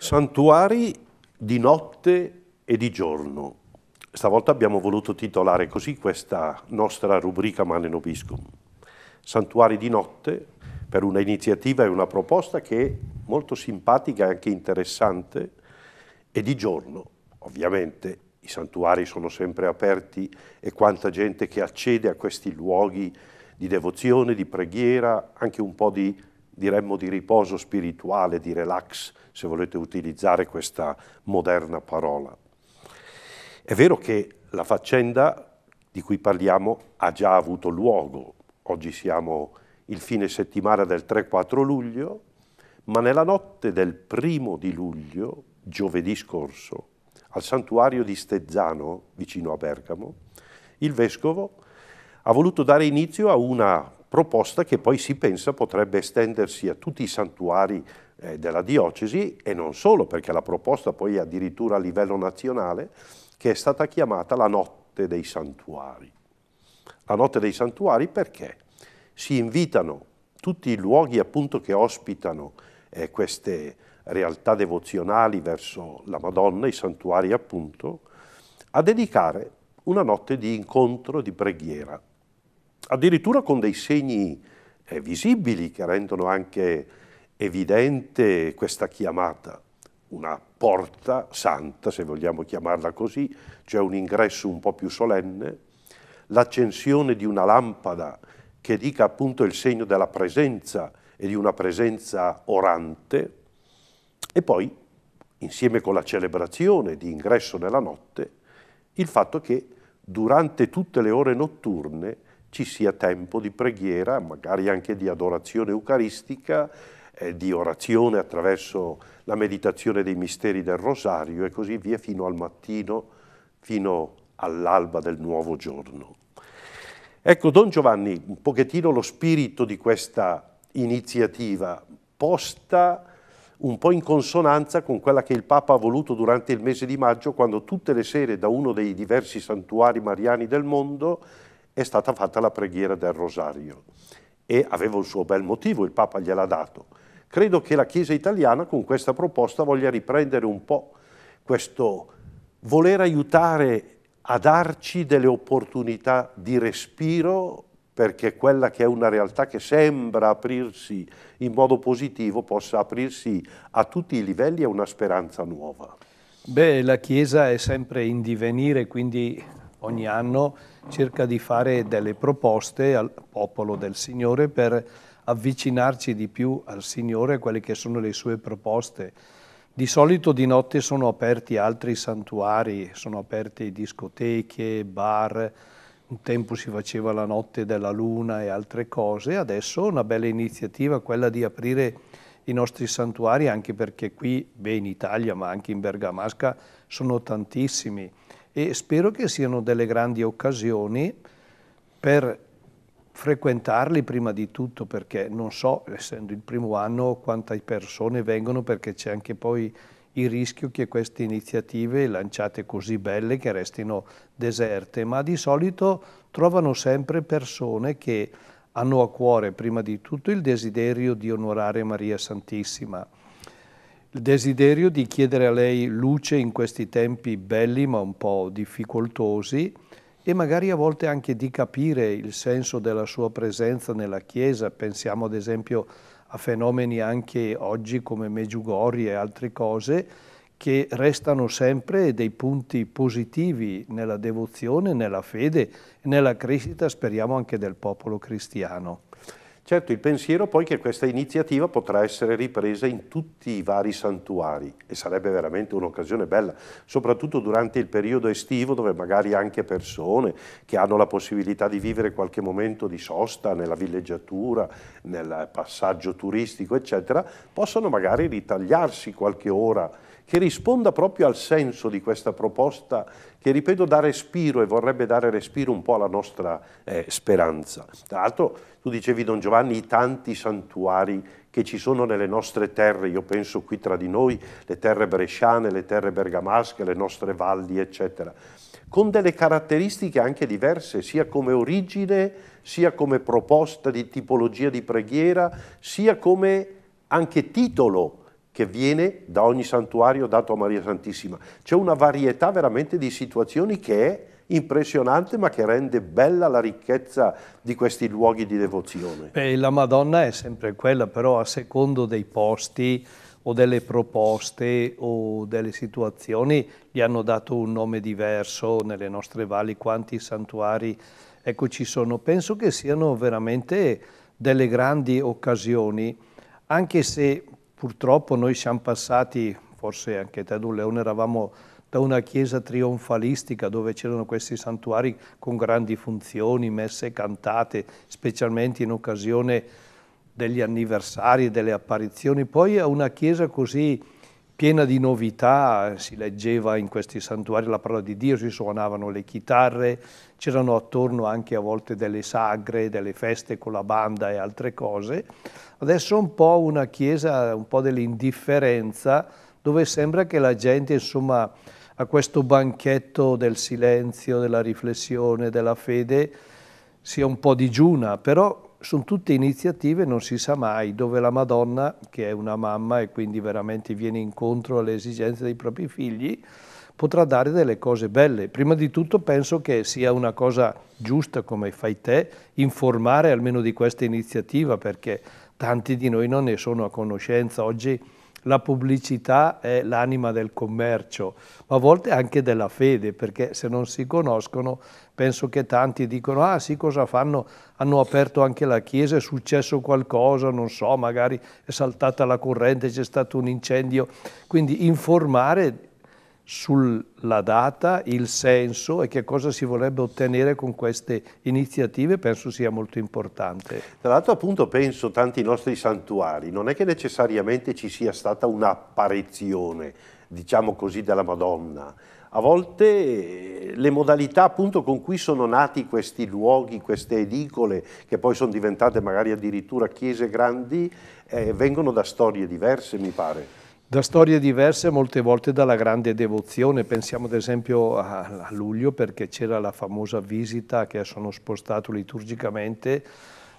Santuari di notte e di giorno. Stavolta abbiamo voluto titolare così questa nostra rubrica Male Nobiscum. Santuari di notte per una iniziativa e una proposta che è molto simpatica e anche interessante e di giorno, ovviamente. I santuari sono sempre aperti e quanta gente che accede a questi luoghi di devozione, di preghiera, anche un po' di diremmo di riposo spirituale, di relax, se volete utilizzare questa moderna parola. È vero che la faccenda di cui parliamo ha già avuto luogo, oggi siamo il fine settimana del 3-4 luglio, ma nella notte del primo di luglio, giovedì scorso, al santuario di Stezzano, vicino a Bergamo, il vescovo ha voluto dare inizio a una proposta che poi si pensa potrebbe estendersi a tutti i santuari eh, della diocesi e non solo, perché la proposta poi è addirittura a livello nazionale, che è stata chiamata la notte dei santuari. La notte dei santuari perché si invitano tutti i luoghi appunto che ospitano eh, queste realtà devozionali verso la Madonna, i santuari appunto, a dedicare una notte di incontro, di preghiera, addirittura con dei segni eh, visibili che rendono anche evidente questa chiamata, una porta santa, se vogliamo chiamarla così, cioè un ingresso un po' più solenne, l'accensione di una lampada che dica appunto il segno della presenza e di una presenza orante, e poi, insieme con la celebrazione di ingresso nella notte, il fatto che durante tutte le ore notturne ci sia tempo di preghiera, magari anche di adorazione eucaristica, eh, di orazione attraverso la meditazione dei misteri del rosario e così via fino al mattino, fino all'alba del nuovo giorno. Ecco, Don Giovanni, un pochettino lo spirito di questa iniziativa posta un po' in consonanza con quella che il Papa ha voluto durante il mese di maggio, quando tutte le sere da uno dei diversi santuari mariani del mondo è stata fatta la preghiera del rosario e aveva un suo bel motivo, il Papa gliel'ha dato. Credo che la Chiesa italiana con questa proposta voglia riprendere un po' questo voler aiutare a darci delle opportunità di respiro perché quella che è una realtà che sembra aprirsi in modo positivo possa aprirsi a tutti i livelli a una speranza nuova. Beh, la Chiesa è sempre in divenire, quindi ogni anno cerca di fare delle proposte al popolo del Signore per avvicinarci di più al Signore e quelle che sono le sue proposte. Di solito di notte sono aperti altri santuari, sono aperte discoteche, bar, un tempo si faceva la notte della luna e altre cose, adesso una bella iniziativa quella di aprire i nostri santuari anche perché qui, beh in Italia ma anche in Bergamasca, sono tantissimi e spero che siano delle grandi occasioni per frequentarli prima di tutto perché non so, essendo il primo anno, quante persone vengono perché c'è anche poi il rischio che queste iniziative lanciate così belle che restino deserte, ma di solito trovano sempre persone che hanno a cuore prima di tutto il desiderio di onorare Maria Santissima il desiderio di chiedere a lei luce in questi tempi belli ma un po' difficoltosi e magari a volte anche di capire il senso della sua presenza nella Chiesa. Pensiamo ad esempio a fenomeni anche oggi come Meggiugori e altre cose che restano sempre dei punti positivi nella devozione, nella fede e nella crescita, speriamo, anche del popolo cristiano. Certo, il pensiero poi che questa iniziativa potrà essere ripresa in tutti i vari santuari e sarebbe veramente un'occasione bella, soprattutto durante il periodo estivo dove magari anche persone che hanno la possibilità di vivere qualche momento di sosta nella villeggiatura, nel passaggio turistico, eccetera, possono magari ritagliarsi qualche ora che risponda proprio al senso di questa proposta che, ripeto, dà respiro e vorrebbe dare respiro un po' alla nostra eh, speranza. Tra l'altro, tu dicevi, Don Giovanni, i tanti santuari che ci sono nelle nostre terre, io penso qui tra di noi, le terre bresciane, le terre bergamasche, le nostre valli, eccetera, con delle caratteristiche anche diverse, sia come origine, sia come proposta di tipologia di preghiera, sia come anche titolo che viene da ogni santuario dato a Maria Santissima. C'è una varietà veramente di situazioni che è impressionante ma che rende bella la ricchezza di questi luoghi di devozione. Beh, la Madonna è sempre quella, però a secondo dei posti o delle proposte o delle situazioni gli hanno dato un nome diverso nelle nostre valli, quanti santuari ecco ci sono. Penso che siano veramente delle grandi occasioni, anche se Purtroppo noi siamo passati, forse anche te Don Leone, eravamo da una chiesa trionfalistica dove c'erano questi santuari con grandi funzioni, messe cantate, specialmente in occasione degli anniversari, delle apparizioni, poi a una chiesa così piena di novità, si leggeva in questi santuari la parola di Dio, si suonavano le chitarre, c'erano attorno anche a volte delle sagre, delle feste con la banda e altre cose. Adesso è un po' una chiesa, un po' dell'indifferenza, dove sembra che la gente, insomma, a questo banchetto del silenzio, della riflessione, della fede, sia un po' digiuna, però sono tutte iniziative, non si sa mai, dove la Madonna, che è una mamma e quindi veramente viene incontro alle esigenze dei propri figli, potrà dare delle cose belle. Prima di tutto penso che sia una cosa giusta, come fai te, informare almeno di questa iniziativa, perché tanti di noi non ne sono a conoscenza. Oggi la pubblicità è l'anima del commercio, ma a volte anche della fede, perché se non si conoscono penso che tanti dicono ah sì cosa fanno, hanno aperto anche la chiesa, è successo qualcosa, non so, magari è saltata la corrente, c'è stato un incendio, quindi informare sulla data, il senso e che cosa si vorrebbe ottenere con queste iniziative penso sia molto importante. Tra l'altro appunto penso tanti nostri santuari, non è che necessariamente ci sia stata un'apparizione, diciamo così, della Madonna, a volte eh, le modalità appunto con cui sono nati questi luoghi, queste edicole, che poi sono diventate magari addirittura chiese grandi, eh, vengono da storie diverse mi pare da storie diverse molte volte dalla grande devozione. Pensiamo ad esempio a, a luglio perché c'era la famosa visita che sono spostato liturgicamente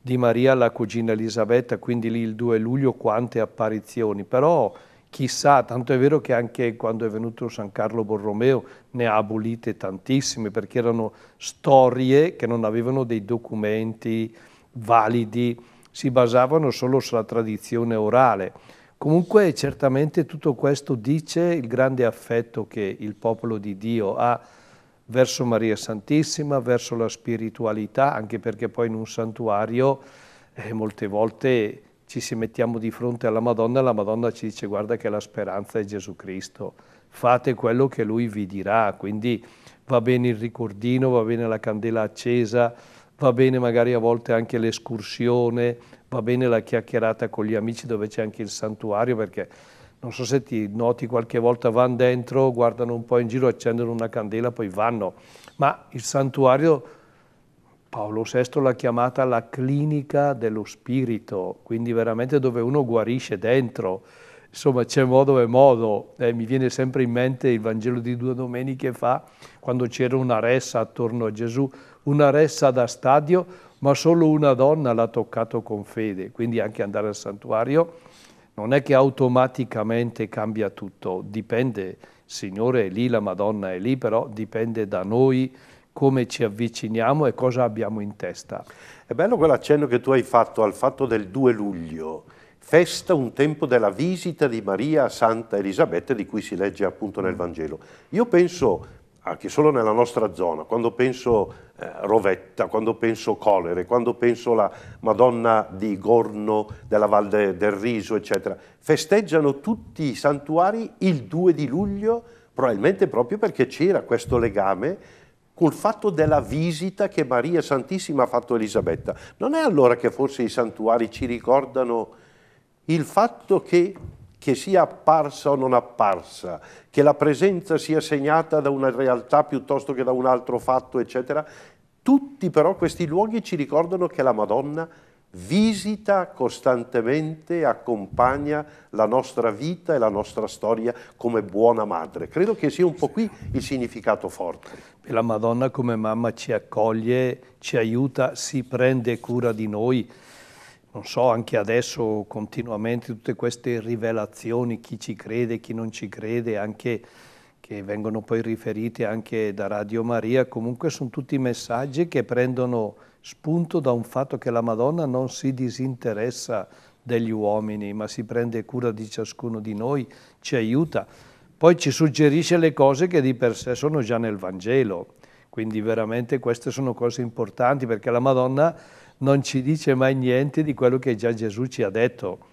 di Maria alla cugina Elisabetta, quindi lì il 2 luglio quante apparizioni, però chissà, tanto è vero che anche quando è venuto San Carlo Borromeo ne ha abolite tantissime perché erano storie che non avevano dei documenti validi, si basavano solo sulla tradizione orale Comunque certamente tutto questo dice il grande affetto che il popolo di Dio ha verso Maria Santissima, verso la spiritualità, anche perché poi in un santuario eh, molte volte ci si mettiamo di fronte alla Madonna e la Madonna ci dice guarda che la speranza è Gesù Cristo, fate quello che Lui vi dirà, quindi va bene il ricordino, va bene la candela accesa, va bene magari a volte anche l'escursione, va bene la chiacchierata con gli amici dove c'è anche il santuario perché non so se ti noti qualche volta vanno dentro, guardano un po' in giro, accendono una candela, poi vanno. Ma il santuario, Paolo VI l'ha chiamata la clinica dello spirito, quindi veramente dove uno guarisce dentro. Insomma c'è modo e modo, eh, mi viene sempre in mente il Vangelo di due domeniche fa, quando c'era una ressa attorno a Gesù, una ressa da stadio ma solo una donna l'ha toccato con fede, quindi anche andare al santuario non è che automaticamente cambia tutto, dipende, il Signore è lì, la Madonna è lì, però dipende da noi come ci avviciniamo e cosa abbiamo in testa. È bello quell'accenno che tu hai fatto al fatto del 2 luglio, festa un tempo della visita di Maria a Santa Elisabetta di cui si legge appunto nel mm. Vangelo. Io penso anche solo nella nostra zona, quando penso eh, Rovetta, quando penso Colere, quando penso la Madonna di Gorno, della Val del Riso, eccetera, festeggiano tutti i santuari il 2 di luglio, probabilmente proprio perché c'era questo legame col fatto della visita che Maria Santissima ha fatto a Elisabetta. Non è allora che forse i santuari ci ricordano il fatto che che sia apparsa o non apparsa, che la presenza sia segnata da una realtà piuttosto che da un altro fatto, eccetera, tutti però questi luoghi ci ricordano che la Madonna visita costantemente, accompagna la nostra vita e la nostra storia come buona madre. Credo che sia un po' qui il significato forte. La Madonna come mamma ci accoglie, ci aiuta, si prende cura di noi, non so, anche adesso continuamente tutte queste rivelazioni, chi ci crede, chi non ci crede, anche che vengono poi riferite anche da Radio Maria, comunque sono tutti messaggi che prendono spunto da un fatto che la Madonna non si disinteressa degli uomini, ma si prende cura di ciascuno di noi, ci aiuta. Poi ci suggerisce le cose che di per sé sono già nel Vangelo, quindi veramente queste sono cose importanti perché la Madonna non ci dice mai niente di quello che già Gesù ci ha detto.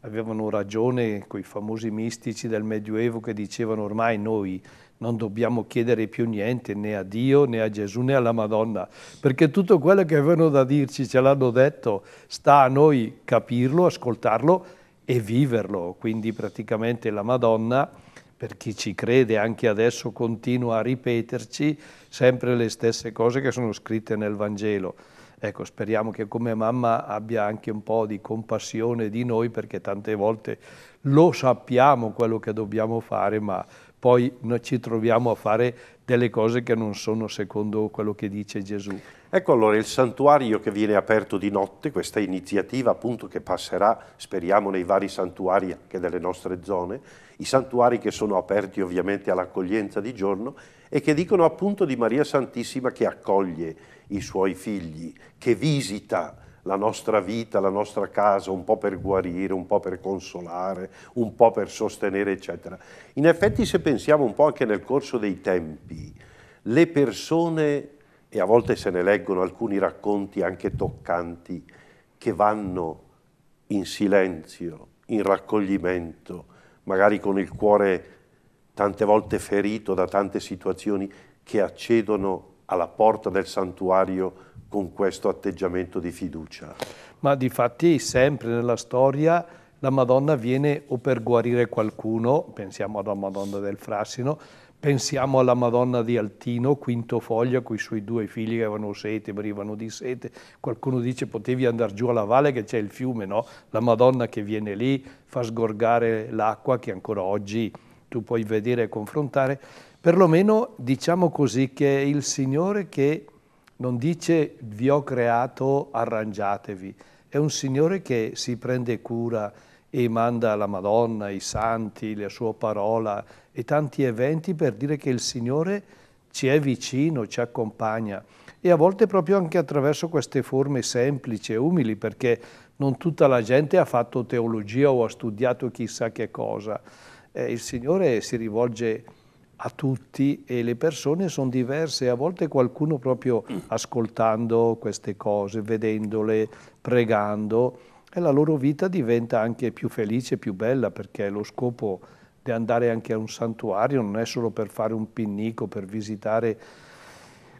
Avevano ragione quei famosi mistici del Medioevo che dicevano ormai noi non dobbiamo chiedere più niente né a Dio né a Gesù né alla Madonna, perché tutto quello che avevano da dirci ce l'hanno detto, sta a noi capirlo, ascoltarlo e viverlo. Quindi praticamente la Madonna, per chi ci crede anche adesso, continua a ripeterci sempre le stesse cose che sono scritte nel Vangelo. Ecco, speriamo che come mamma abbia anche un po' di compassione di noi perché tante volte lo sappiamo quello che dobbiamo fare, ma poi ci troviamo a fare delle cose che non sono secondo quello che dice Gesù. Ecco allora il santuario che viene aperto di notte, questa iniziativa appunto che passerà, speriamo, nei vari santuari anche delle nostre zone, i santuari che sono aperti ovviamente all'accoglienza di giorno e che dicono appunto di Maria Santissima che accoglie i suoi figli, che visita la nostra vita, la nostra casa, un po' per guarire, un po' per consolare, un po' per sostenere, eccetera. In effetti se pensiamo un po' anche nel corso dei tempi, le persone, e a volte se ne leggono alcuni racconti anche toccanti, che vanno in silenzio, in raccoglimento, magari con il cuore tante volte ferito da tante situazioni, che accedono alla porta del santuario con questo atteggiamento di fiducia. Ma di fatti sempre nella storia la Madonna viene o per guarire qualcuno, pensiamo alla Madonna del Frassino, pensiamo alla Madonna di Altino, quinto foglia, con i suoi due figli che avevano sete, morivano di sete. Qualcuno dice potevi andare giù alla valle che c'è il fiume, no? La Madonna che viene lì, fa sgorgare l'acqua che ancora oggi tu puoi vedere e confrontare. Perlomeno diciamo così che è il Signore che non dice vi ho creato, arrangiatevi, è un Signore che si prende cura e manda la Madonna, i santi, la sua parola e tanti eventi per dire che il Signore ci è vicino, ci accompagna e a volte proprio anche attraverso queste forme semplici e umili perché non tutta la gente ha fatto teologia o ha studiato chissà che cosa. Eh, il Signore si rivolge a a tutti e le persone sono diverse, a volte qualcuno proprio mm. ascoltando queste cose, vedendole, pregando, e la loro vita diventa anche più felice, più bella, perché lo scopo di andare anche a un santuario non è solo per fare un pinnico, per visitare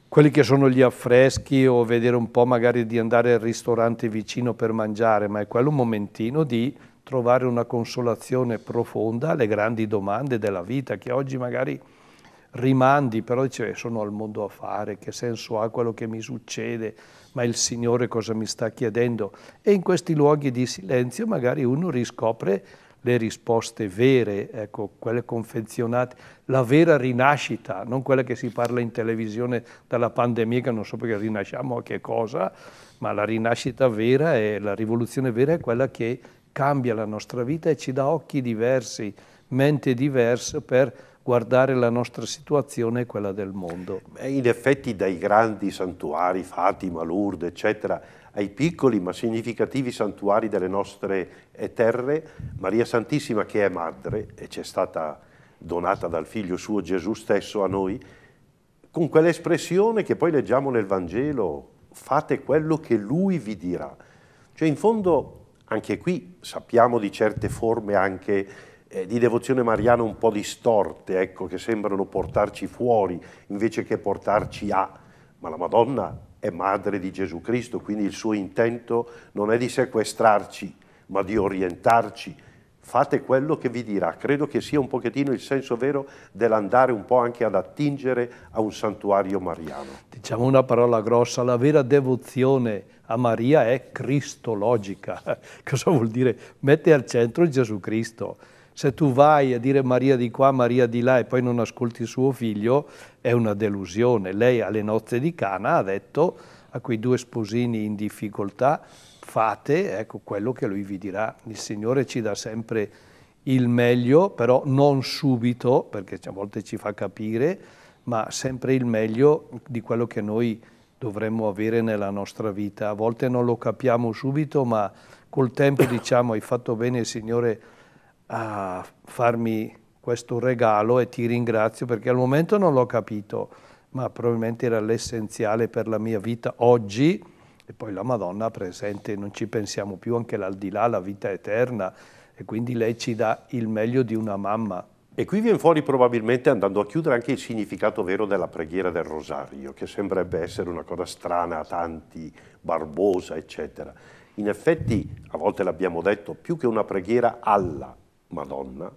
quelli che sono gli affreschi o vedere un po' magari di andare al ristorante vicino per mangiare, ma è quello un momentino di trovare una consolazione profonda alle grandi domande della vita che oggi magari rimandi, però dice eh, sono al mondo a fare, che senso ha quello che mi succede, ma il Signore cosa mi sta chiedendo? E in questi luoghi di silenzio magari uno riscopre le risposte vere, ecco, quelle confezionate, la vera rinascita, non quella che si parla in televisione dalla pandemia, che non so perché rinasciamo a che cosa, ma la rinascita vera e la rivoluzione vera è quella che cambia la nostra vita e ci dà occhi diversi, mente diversa per guardare la nostra situazione e quella del mondo. In effetti dai grandi santuari, Fatima, Lourdes, eccetera, ai piccoli ma significativi santuari delle nostre eh, terre, Maria Santissima che è madre e ci è stata donata dal figlio suo Gesù stesso a noi, con quell'espressione che poi leggiamo nel Vangelo, fate quello che lui vi dirà. Cioè in fondo anche qui sappiamo di certe forme anche eh, di devozione mariana un po' distorte, ecco, che sembrano portarci fuori invece che portarci a, ma la Madonna è madre di Gesù Cristo, quindi il suo intento non è di sequestrarci, ma di orientarci. Fate quello che vi dirà. Credo che sia un pochettino il senso vero dell'andare un po' anche ad attingere a un santuario mariano. Diciamo una parola grossa, la vera devozione a Maria è cristologica. Cosa vuol dire? Mette al centro Gesù Cristo. Se tu vai a dire Maria di qua, Maria di là e poi non ascolti suo figlio, è una delusione. Lei alle nozze di Cana ha detto a quei due sposini in difficoltà, fate ecco, quello che lui vi dirà. Il Signore ci dà sempre il meglio, però non subito, perché a volte ci fa capire, ma sempre il meglio di quello che noi dovremmo avere nella nostra vita. A volte non lo capiamo subito, ma col tempo diciamo hai fatto bene Signore a farmi questo regalo e ti ringrazio perché al momento non l'ho capito, ma probabilmente era l'essenziale per la mia vita oggi e poi la Madonna presente, non ci pensiamo più anche l'aldilà, la vita eterna e quindi lei ci dà il meglio di una mamma. E qui viene fuori probabilmente andando a chiudere anche il significato vero della preghiera del rosario, che sembrerebbe essere una cosa strana a tanti, barbosa, eccetera. In effetti, a volte l'abbiamo detto, più che una preghiera alla Madonna,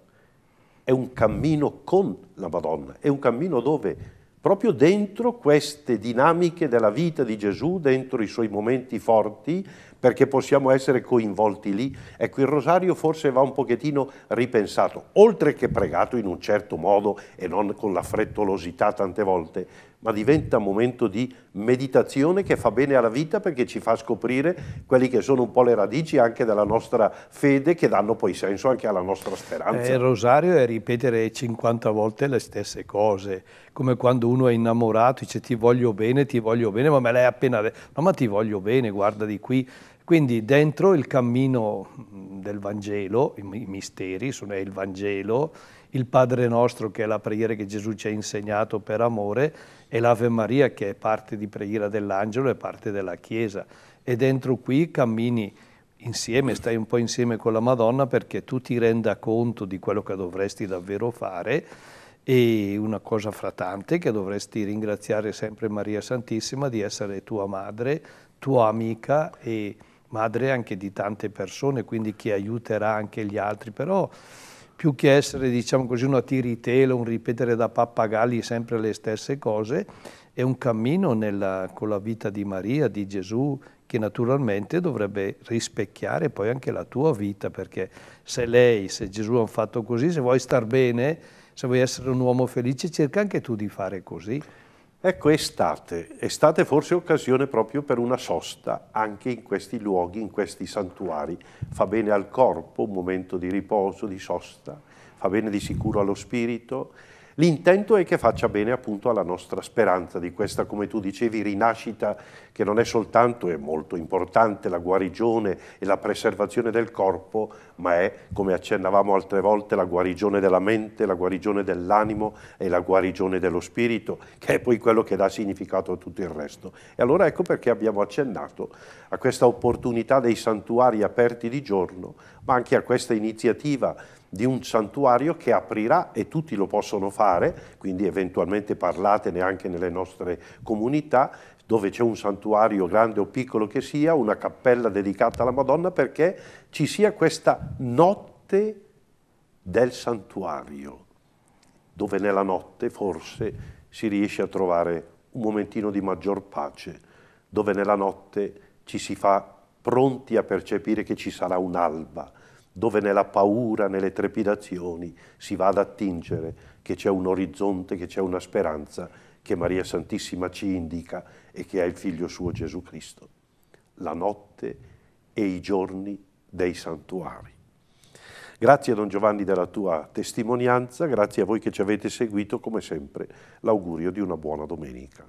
è un cammino con la Madonna, è un cammino dove proprio dentro queste dinamiche della vita di Gesù, dentro i suoi momenti forti, perché possiamo essere coinvolti lì. Ecco, il rosario forse va un pochettino ripensato, oltre che pregato in un certo modo e non con la frettolosità tante volte, ma diventa un momento di meditazione che fa bene alla vita perché ci fa scoprire quelli che sono un po' le radici anche della nostra fede che danno poi senso anche alla nostra speranza. Eh, il rosario è ripetere 50 volte le stesse cose, come quando uno è innamorato, dice ti voglio bene, ti voglio bene, ma me l'hai appena detto, no ma ti voglio bene, guarda di qui, quindi dentro il cammino mm, del Vangelo, i misteri sono il Vangelo, il Padre nostro che è la preghiera che Gesù ci ha insegnato per amore e l'Ave Maria che è parte di preghiera dell'angelo e parte della Chiesa. E dentro qui cammini insieme, stai un po' insieme con la Madonna perché tu ti renda conto di quello che dovresti davvero fare e una cosa fra tante che dovresti ringraziare sempre Maria Santissima di essere tua madre, tua amica e madre anche di tante persone, quindi che aiuterà anche gli altri, però più che essere diciamo così una tiritela, un ripetere da pappagalli sempre le stesse cose, è un cammino nella, con la vita di Maria, di Gesù, che naturalmente dovrebbe rispecchiare poi anche la tua vita, perché se lei, se Gesù ha fatto così, se vuoi star bene, se vuoi essere un uomo felice, cerca anche tu di fare così. Ecco, estate. Estate forse occasione proprio per una sosta, anche in questi luoghi, in questi santuari. Fa bene al corpo un momento di riposo, di sosta, fa bene di sicuro allo spirito, L'intento è che faccia bene appunto alla nostra speranza di questa, come tu dicevi, rinascita che non è soltanto, è molto importante, la guarigione e la preservazione del corpo, ma è, come accennavamo altre volte, la guarigione della mente, la guarigione dell'animo e la guarigione dello spirito, che è poi quello che dà significato a tutto il resto. E allora ecco perché abbiamo accennato a questa opportunità dei santuari aperti di giorno, ma anche a questa iniziativa di un santuario che aprirà e tutti lo possono fare, quindi eventualmente parlatene anche nelle nostre comunità, dove c'è un santuario grande o piccolo che sia, una cappella dedicata alla Madonna, perché ci sia questa notte del santuario, dove nella notte forse si riesce a trovare un momentino di maggior pace, dove nella notte ci si fa pronti a percepire che ci sarà un'alba, dove nella paura, nelle trepidazioni si va ad attingere, che c'è un orizzonte, che c'è una speranza che Maria Santissima ci indica e che ha il figlio suo Gesù Cristo. La notte e i giorni dei santuari. Grazie Don Giovanni della tua testimonianza, grazie a voi che ci avete seguito, come sempre l'augurio di una buona domenica.